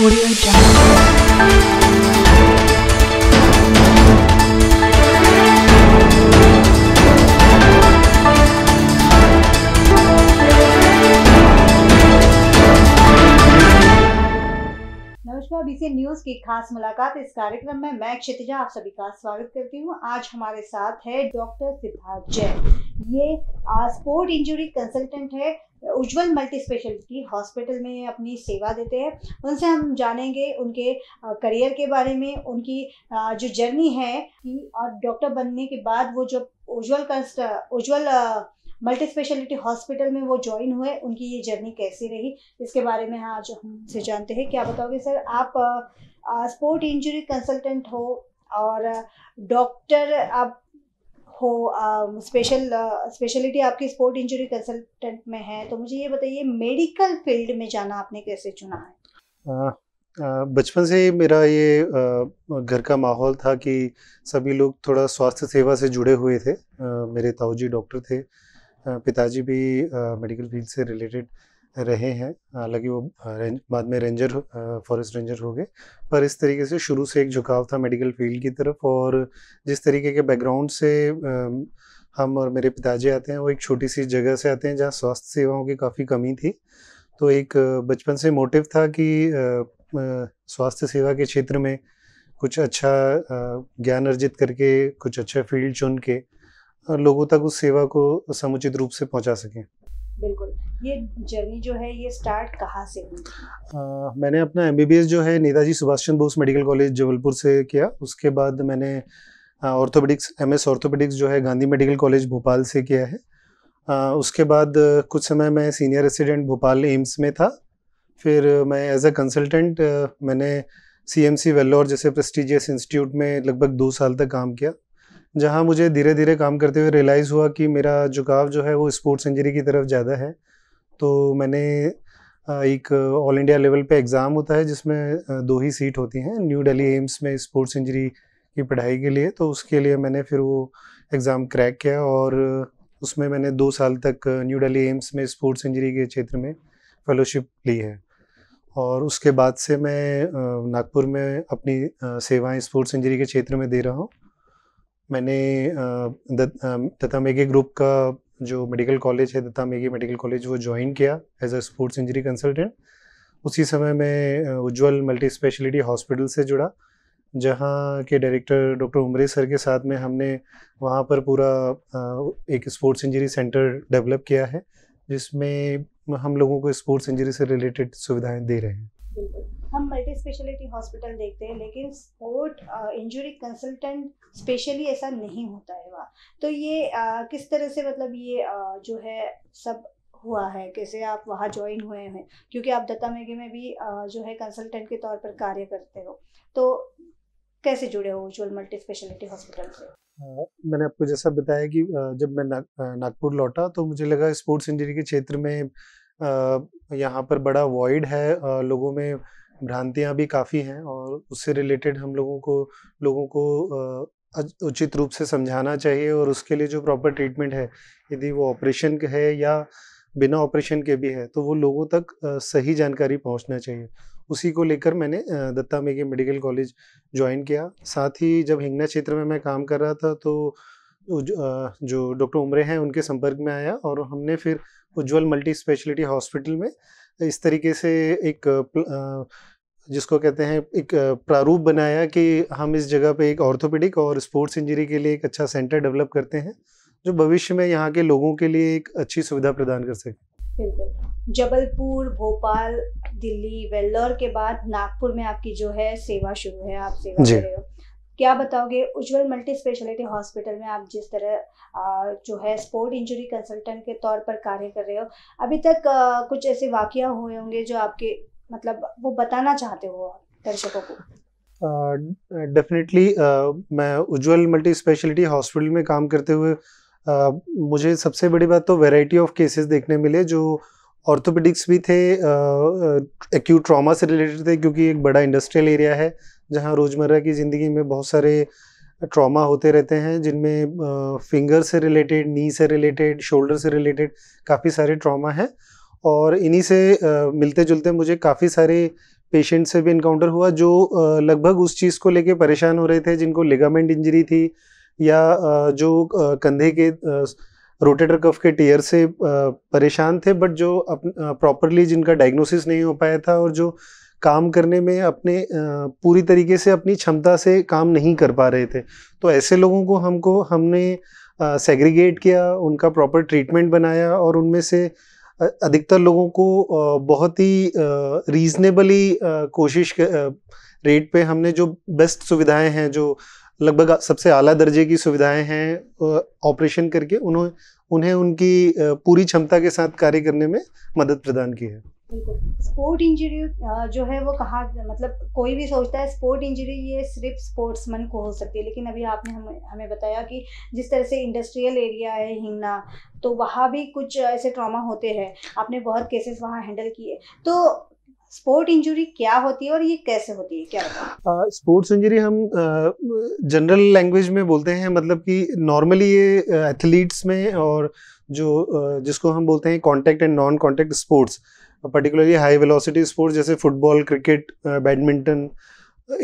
Audio Jungle. नमस्कार BC news की खास मुलाकात इस कार्यक्रम में मैं क्षितिजा आप सभी का स्वागत करती हूँ आज हमारे साथ है डॉक्टर सिद्धार्थ जैन ये स्पोर्ट इंजरी कंसल्टेंट है उज्जवल मल्टी स्पेशलिटी हॉस्पिटल में अपनी सेवा देते हैं उनसे हम जानेंगे उनके करियर के बारे में उनकी जो जर्नी है और डॉक्टर बनने के बाद वो जो उज्जवल कंस्ट उज्जवल मल्टी स्पेशलिटी हॉस्पिटल में वो ज्वाइन हुए उनकी ये जर्नी कैसी रही इसके बारे में आज हम से जानते हैं क्या बताओगे सर आप स्पोर्ट इंजरी कंसल्टेंट हो और डॉक्टर आप हो स्पेशल um, स्पेशलिटी uh, आपकी स्पोर्ट इंजरी कंसल्टेंट में है तो मुझे ये बताइए मेडिकल फील्ड में जाना आपने कैसे चुना है बचपन से ही मेरा ये घर का माहौल था कि सभी लोग थोड़ा स्वास्थ्य सेवा से जुड़े हुए थे मेरे ताऊजी डॉक्टर थे पिताजी भी मेडिकल फील्ड से रिलेटेड रहे हैं हालांकि वो रेंज, बाद में रेंजर फॉरेस्ट रेंजर हो गए पर इस तरीके से शुरू से एक झुकाव था मेडिकल फील्ड की तरफ और जिस तरीके के बैकग्राउंड से हम और मेरे पिताजी आते हैं वो एक छोटी सी जगह से आते हैं जहाँ स्वास्थ्य सेवाओं की काफ़ी कमी थी तो एक बचपन से मोटिव था कि स्वास्थ्य सेवा के क्षेत्र में कुछ अच्छा ज्ञान अर्जित करके कुछ अच्छा फील्ड चुन के लोगों तक उस सेवा को समुचित रूप से पहुंचा सकें बिल्कुल ये जर्नी जो है ये स्टार्ट कहाँ से हुई मैंने अपना एम जो है नेताजी सुभाष चंद्र बोस मेडिकल कॉलेज जबलपुर से किया उसके बाद मैंने ऑर्थोपेडिक्स एम एस ऑर्थोपेडिक्स जो है गांधी मेडिकल कॉलेज भोपाल से किया है आ, उसके बाद कुछ समय मैं सीनियर रेसिडेंट भोपाल एम्स में था फिर मैं एज अ कंसल्टेंट मैंने सी एम सी वेल्लोर जैसे प्रेस्टिजियस इंस्टीट्यूट में लगभग दो साल तक काम किया जहाँ मुझे धीरे धीरे काम करते हुए रियलाइज़ हुआ कि मेरा झुकाव जो है वो स्पोर्ट्स इंजरी की तरफ ज़्यादा है तो मैंने एक ऑल इंडिया लेवल पे एग्ज़ाम होता है जिसमें दो ही सीट होती हैं न्यू दिल्ली एम्स में स्पोर्ट्स इंजरी की पढ़ाई के लिए तो उसके लिए मैंने फिर वो एग्ज़ाम क्रैक किया और उसमें मैंने दो साल तक न्यू दिल्ली एम्स में स्पोर्ट्स इंजरी के क्षेत्र में फेलोशिप ली है और उसके बाद से मैं नागपुर में अपनी सेवाएं स्पोर्ट्स इंजरी के क्षेत्र में दे रहा हूँ मैंने दत्ता मेघे ग्रुप का जो मेडिकल कॉलेज है दत्ता मेघे मेडिकल कॉलेज वो ज्वाइन किया as a sports injury consultant उसी समय मैं उज्जवल मल्टी स्पेशलिटी हॉस्पिटल से जुड़ा जहाँ के डायरेक्टर डॉक्टर उमरे सर के साथ में हमने वहाँ पर पूरा एक स्पोर्ट्स इंजरी सेंटर डेवलप किया है जिसमें हम लोगों को स्पोर्ट्स इंजरी से रिलेटेड सुविधाएं दे रहे हैं हम मल्टी स्पेशलिटी हॉस्पिटल देखते हैं लेकिन स्पोर्ट इंजरी कंसल्टेंट स्पेशली ऐसा नहीं होता है वहाँ तो ये आ, किस तरह से मतलब ये आ, जो है सब हुआ है कैसे आप वहाँ ज्वाइन हुए हैं क्योंकि आप दत्ता मेघे में भी आ, जो है कंसल्टेंट के तौर पर कार्य करते हो तो कैसे जुड़े हो उज्ज्वल मल्टी स्पेशलिटी हॉस्पिटल से मैंने आपको जैसा बताया कि जब मैं ना, नागपुर लौटा तो मुझे लगा स्पोर्ट्स इंजरी के क्षेत्र में यहाँ पर बड़ा वॉइड है लोगों में भ्रांतियाँ भी काफ़ी हैं और उससे रिलेटेड हम लोगों को लोगों को उचित रूप से समझाना चाहिए और उसके लिए जो प्रॉपर ट्रीटमेंट है यदि वो ऑपरेशन है या बिना ऑपरेशन के भी है तो वो लोगों तक सही जानकारी पहुंचना चाहिए उसी को लेकर मैंने Datta Meghe medical college join किया साथ ही जब हिंगना क्षेत्र में मैं काम कर रहा था तो जो डॉक्टर उमरे हैं उनके संपर्क में आया और हमने फिर उज्जवल मल्टी स्पेशलिटी हॉस्पिटल में इस तरीके से एक जिसको कहते हैं एक प्रारूप बनाया कि हम इस जगह पे एक ऑर्थोपेडिक और स्पोर्ट्स इंजरी के लिए एक अच्छा सेंटर डेवलप करते हैं जो भविष्य में यहाँ के लोगों के लिए एक अच्छी सुविधा प्रदान कर सके बिल्कुल जबलपुर भोपाल दिल्ली वेल्लोर के बाद नागपुर में आपकी जो है सेवा शुरू है आप सेवा कर रहे हो क्या बताओगे उज्जवल मल्टी स्पेशलिटी हॉस्पिटल में आप जिस तरह जो है स्पोर्ट इंजरी कंसल्टेंट के तौर पर कार्य कर रहे हो अभी तक कुछ ऐसे वाक्य हुए होंगे जो आपके मतलब वो बताना चाहते हो दर्शकों को डेफिनेटली uh, uh, मैं उज्जवल मल्टी स्पेशलिटी हॉस्पिटल में काम करते हुए uh, मुझे सबसे बड़ी बात तो वैरायटी ऑफ केसेस देखने मिले जो uh, ऑर्थोपेडिक्स भी थे एक्यूट ट्रॉमा से रिलेटेड थे क्योंकि एक बड़ा इंडस्ट्रियल एरिया है जहाँ रोज़मर्रा की ज़िंदगी में बहुत सारे ट्रॉमा होते रहते हैं जिनमें फिंगर से रिलेटेड नी से रिलेटेड शोल्डर से रिलेटेड काफ़ी सारे ट्रॉमा हैं और इन्हीं से मिलते जुलते मुझे काफ़ी सारे पेशेंट से भी इनकाउंटर हुआ जो लगभग उस चीज़ को लेके परेशान हो रहे थे जिनको लिगामेंट इंजरी थी या जो कंधे के रोटेटर कफ के टीयर से परेशान थे बट जो प्रॉपरली जिनका डायग्नोसिस नहीं हो पाया था और जो काम करने में अपने पूरी तरीके से अपनी क्षमता से काम नहीं कर पा रहे थे तो ऐसे लोगों को हमको हमने सेग्रीगेट किया उनका प्रॉपर ट्रीटमेंट बनाया और उनमें से अधिकतर लोगों को बहुत ही रीज़नेबली कोशिश रेट पे हमने जो बेस्ट सुविधाएं हैं जो लगभग सबसे आला दर्जे की सुविधाएं हैं ऑपरेशन करके उन्हों उन्हें उनकी पूरी क्षमता के साथ कार्य करने में मदद प्रदान की है स्पोर्ट इंजरी जो है वो कहा मतलब कोई भी सोचता है स्पोर्ट इंजरी ये सिर्फ स्पोर्ट्समैन को हो सकती है लेकिन अभी आपने हमें हमें बताया कि जिस तरह से इंडस्ट्रियल एरिया है हिंगना तो वहाँ भी कुछ ऐसे ट्रॉमा होते हैं आपने बहुत केसेस वहाँ हैंडल किए तो स्पोर्ट इंजरी क्या होती है और ये कैसे होती है क्या स्पोर्ट्स इंजरी हम जनरल uh, लैंग्वेज में बोलते हैं मतलब कि नॉर्मली ये एथलीट्स में और जो uh, जिसको हम बोलते हैं contact and non contact sports particularly high velocity sports जैसे फुटबॉल क्रिकेट बैडमिंटन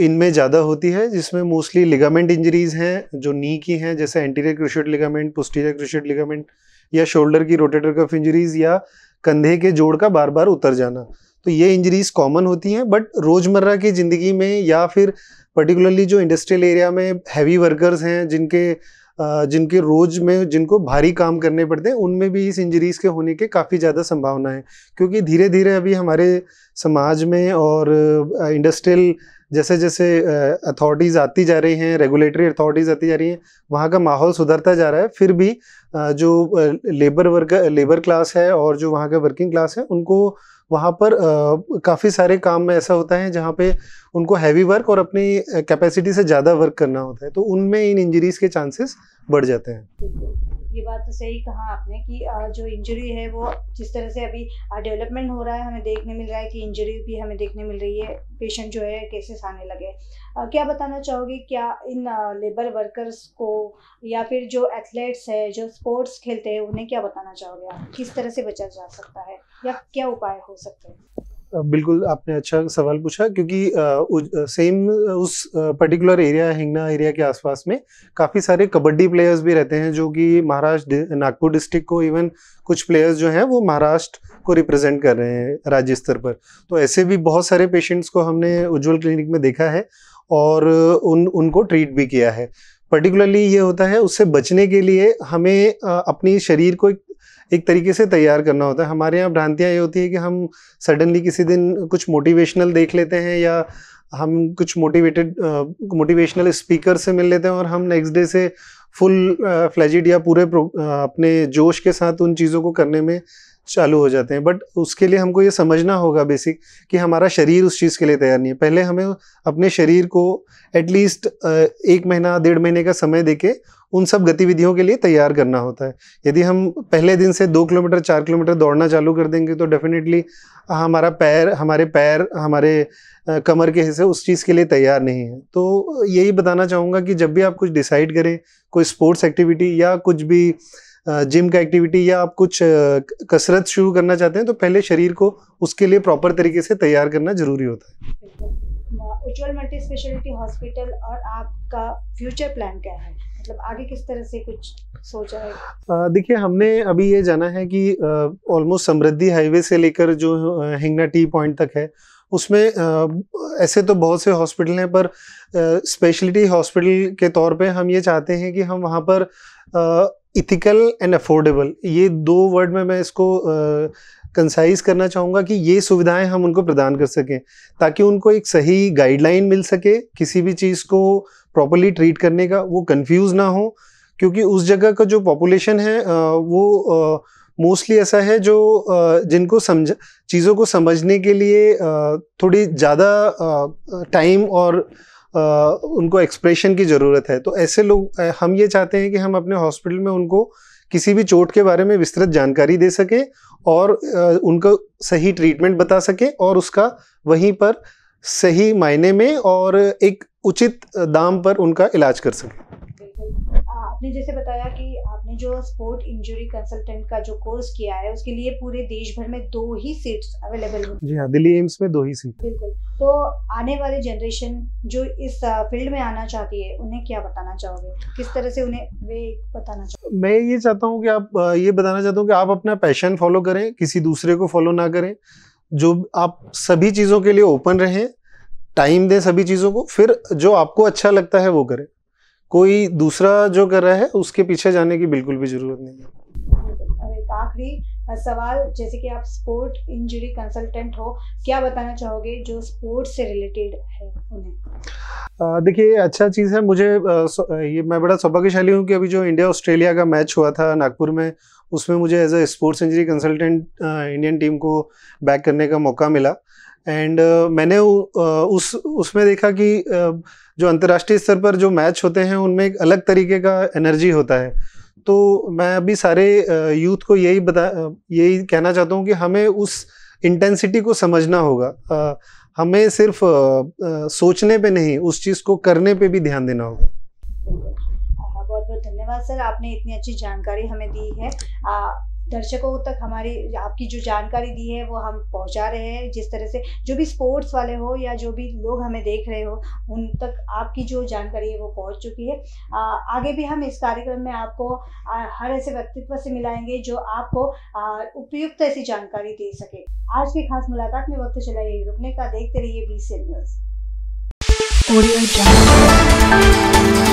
इनमें ज़्यादा होती है जिसमें मोस्टली लिगामेंट इंजरीज हैं जो नी की हैं जैसे anterior cruciate ligament posterior cruciate ligament या शोल्डर की रोटेटर कफ इंजरीज या कंधे के जोड़ का बार बार उतर जाना तो ये इंजरीज कॉमन होती हैं बट रोज़मर्रा की ज़िंदगी में या फिर पर्टिकुलरली जो इंडस्ट्रियल एरिया में हैवी वर्कर्स हैं जिनके जिनके रोज में जिनको भारी काम करने पड़ते हैं उनमें भी इस इंजरीज के होने के काफ़ी ज़्यादा संभावना है क्योंकि धीरे धीरे अभी हमारे समाज में और इंडस्ट्रियल जैसे जैसे अथॉरिटीज़ आती जा रही हैं रेगुलेटरी अथॉरिटीज़ आती जा रही हैं वहाँ का माहौल सुधरता जा रहा है फिर भी जो लेबर वर्क लेबर क्लास है और जो वहाँ का वर्किंग क्लास है उनको वहाँ पर काफ़ी सारे काम में ऐसा होता है जहाँ पे उनको हैवी वर्क और अपनी कैपेसिटी से ज़्यादा वर्क करना होता है तो उनमें इन इंजरीज़ के चांसेस बढ़ जाते हैं ये बात तो सही कहा आपने कि जो इंजरी है वो जिस तरह से अभी डेवलपमेंट हो रहा है हमें देखने मिल रहा है कि इंजरी भी हमें देखने मिल रही है पेशेंट जो है केसेस आने लगे क्या बताना चाहोगे क्या इन लेबर वर्कर्स को या फिर जो एथलेट्स है जो स्पोर्ट्स खेलते हैं उन्हें क्या बताना चाहोगे आप किस तरह से बचा जा सकता है या क्या उपाय हो सकते हैं बिल्कुल आपने अच्छा सवाल पूछा क्योंकि सेम उस पर्टिकुलर एरिया हिंगना एरिया के आसपास में काफ़ी सारे कबड्डी प्लेयर्स भी रहते हैं जो कि महाराष्ट्र नागपुर डिस्ट्रिक्ट को इवन कुछ प्लेयर्स जो हैं वो महाराष्ट्र को रिप्रेजेंट कर रहे हैं राज्य स्तर पर तो ऐसे भी बहुत सारे पेशेंट्स को हमने उज्ज्वल क्लिनिक में देखा है और उन उनको ट्रीट भी किया है पर्टिकुलरली ये होता है उससे बचने के लिए हमें अपनी शरीर को एक एक तरीके से तैयार करना होता है हमारे यहाँ भ्रांतियाँ ये होती है कि हम सडनली किसी दिन कुछ मोटिवेशनल देख लेते हैं या हम कुछ मोटिवेटेड मोटिवेशनल स्पीकर से मिल लेते हैं और हम नेक्स्ट डे से फुल फ्लैजिड या पूरे अपने जोश के साथ उन चीज़ों को करने में चालू हो जाते हैं बट उसके लिए हमको ये समझना होगा बेसिक कि हमारा शरीर उस चीज़ के लिए तैयार नहीं है पहले हमें अपने शरीर को एटलीस्ट एक महीना डेढ़ महीने का समय देके उन सब गतिविधियों के लिए तैयार करना होता है यदि हम पहले दिन से दो किलोमीटर चार किलोमीटर दौड़ना चालू कर देंगे तो डेफिनेटली हमारा पैर हमारे पैर हमारे कमर के हिस्से उस चीज़ के लिए तैयार नहीं है तो यही बताना चाहूँगा कि जब भी आप कुछ डिसाइड करें कोई स्पोर्ट्स एक्टिविटी या कुछ भी जिम का एक्टिविटी या आप कुछ कसरत शुरू करना चाहते हैं तो पहले शरीर को उसके लिए प्रॉपर तरीके से तैयार करना ज़रूरी होता है उज्जवल मल्टी स्पेशलिटी हॉस्पिटल और आपका फ्यूचर प्लान क्या है मतलब आगे किस तरह से कुछ सोचा है देखिए हमने अभी ये जाना है कि ऑलमोस्ट समृद्धि हाईवे से लेकर जो हिंगना टी पॉइंट तक है उसमें आ, ऐसे तो बहुत से हॉस्पिटल हैं पर स्पेशलिटी हॉस्पिटल के तौर पे हम ये चाहते हैं कि हम वहाँ पर इथिकल एंड अफोर्डेबल ये दो वर्ड में मैं इसको कंसाइज करना चाहूँगा कि ये सुविधाएं हम उनको प्रदान कर सकें ताकि उनको एक सही गाइडलाइन मिल सके किसी भी चीज़ को प्रॉपरली ट्रीट करने का वो कन्फ्यूज़ ना हो क्योंकि उस जगह का जो पॉपुलेशन है वो मोस्टली ऐसा है जो जिनको समझ चीज़ों को समझने के लिए थोड़ी ज़्यादा टाइम और उनको एक्सप्रेशन की ज़रूरत है तो ऐसे लोग हम ये चाहते हैं कि हम अपने हॉस्पिटल में उनको किसी भी चोट के बारे में विस्तृत जानकारी दे सकें और उनको सही ट्रीटमेंट बता सकें और उसका वहीं पर सही मायने में और एक उचित दाम पर उनका इलाज कर सकें आपने जैसे बताया कि आपने जो स्पोर्ट इंजरी कंसल्टेंट का जो कोर्स किया है उसके लिए पूरे देश भर में दो ही सीट्स अवेलेबल हैं जी हाँ दिल्ली एम्स में दो ही सीट बिल्कुल तो आने वाले जनरेशन जो इस फील्ड में आना चाहती है उन्हें क्या बताना चाहोगे किस तरह से उन्हें वे बताना चाहोगे मैं ये चाहता हूँ कि आप ये बताना चाहता हूँ कि आप अपना पैशन फॉलो करें किसी दूसरे को फॉलो ना करें जो आप सभी चीज़ों के लिए ओपन रहें टाइम दें सभी चीज़ों को फिर जो आपको अच्छा लगता है वो करें कोई दूसरा जो कर रहा है उसके पीछे जाने की बिल्कुल भी ज़रूरत नहीं है आखिरी सवाल जैसे कि आप स्पोर्ट इंजरी कंसल्टेंट हो क्या बताना चाहोगे जो स्पोर्ट से रिलेटेड है उन्हें देखिए अच्छा चीज़ है मुझे आ, ये मैं बड़ा सौभाग्यशाली हूँ कि अभी जो इंडिया ऑस्ट्रेलिया का मैच हुआ था नागपुर में उसमें मुझे as a sports injury consultant Indian team को बैक करने का मौका मिला एंड uh, मैंने uh, उस उसमें देखा कि uh, जो अंतर्राष्ट्रीय स्तर पर जो मैच होते हैं उनमें एक अलग तरीके का एनर्जी होता है तो मैं अभी सारे यूथ uh, को यही बता uh, यही कहना चाहता हूँ कि हमें उस इंटेंसिटी को समझना होगा uh, हमें सिर्फ सोचने पे नहीं उस चीज़ को करने पे भी ध्यान देना होगा धन्यवाद सर आपने इतनी अच्छी जानकारी हमें दी है आ, दर्शकों तक हमारी आपकी जो जानकारी दी है वो हम पहुंचा रहे हैं जिस तरह से जो भी स्पोर्ट्स वाले हो या जो भी लोग हमें देख रहे हो उन तक आपकी जो जानकारी है वो पहुंच चुकी है आ, आगे भी हम इस कार्यक्रम में आपको आ, हर ऐसे व्यक्तित्व से मिलाएंगे जो आपको उपयुक्त ऐसी जानकारी दे सके आज की खास मुलाकात में वक्त चला यही रुकने का देखते रहिए बी सी न्यूज़